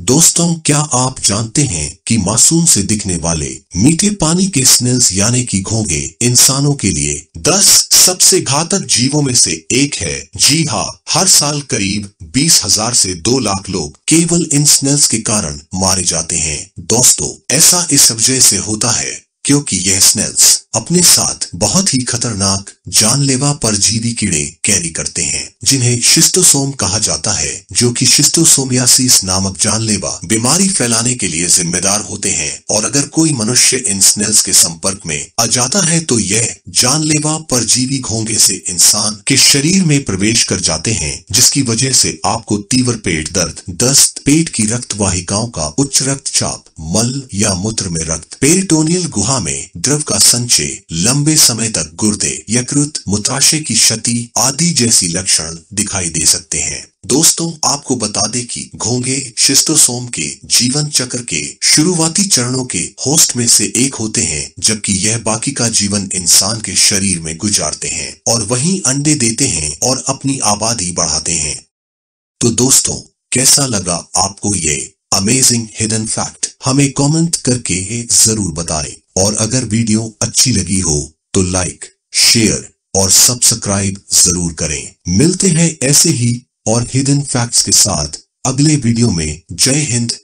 दोस्तों क्या आप जानते हैं कि मासूम से दिखने वाले मीठे पानी के स्नेल्स यानी कि घोंगे इंसानों के लिए 10 सबसे घातक जीवों में से एक है जी हाँ हर साल करीब बीस हजार से दो लाख लोग केवल इन स्नेल्स के कारण मारे जाते हैं दोस्तों ऐसा इस वजह से होता है क्योंकि यह स्नेल्स अपने साथ बहुत ही खतरनाक जानलेवा परजीवी कीड़े कैरी करते हैं जिन्हें शिस्टोसोम कहा जाता है जो कि शिस्टोसोमियासिस नामक जानलेवा बीमारी फैलाने के लिए जिम्मेदार होते हैं और अगर कोई मनुष्य इन स्नेल्स के संपर्क में आ जाता है तो यह जानलेवा परजीवी घोंगे से इंसान के शरीर में प्रवेश कर जाते हैं जिसकी वजह से आपको तीव्र पेट दर्द दस्त पेट की रक्त वाहिकाओं का उच्च रक्तचाप मल या मूत्र में रक्त पेरिटोनियल गुहा में द्रव का संचय लंबे समय तक गुर्दे यकृत मुताशय की क्षति आदि जैसी लक्षण दिखाई दे सकते हैं दोस्तों आपको बता दें कि घोंगे शिस्तोसोम के जीवन चक्र के शुरुआती चरणों के होस्ट में से एक होते हैं जबकि यह बाकी का जीवन इंसान के शरीर में गुजारते हैं और वहीं अंडे देते हैं और अपनी आबादी बढ़ाते हैं तो दोस्तों कैसा लगा आपको ये अमेजिंग हिडन फैक्ट हमें कमेंट करके जरूर बताएं और अगर वीडियो अच्छी लगी हो तो लाइक शेयर और सब्सक्राइब जरूर करें मिलते हैं ऐसे ही और हिडन फैक्ट्स के साथ अगले वीडियो में जय हिंद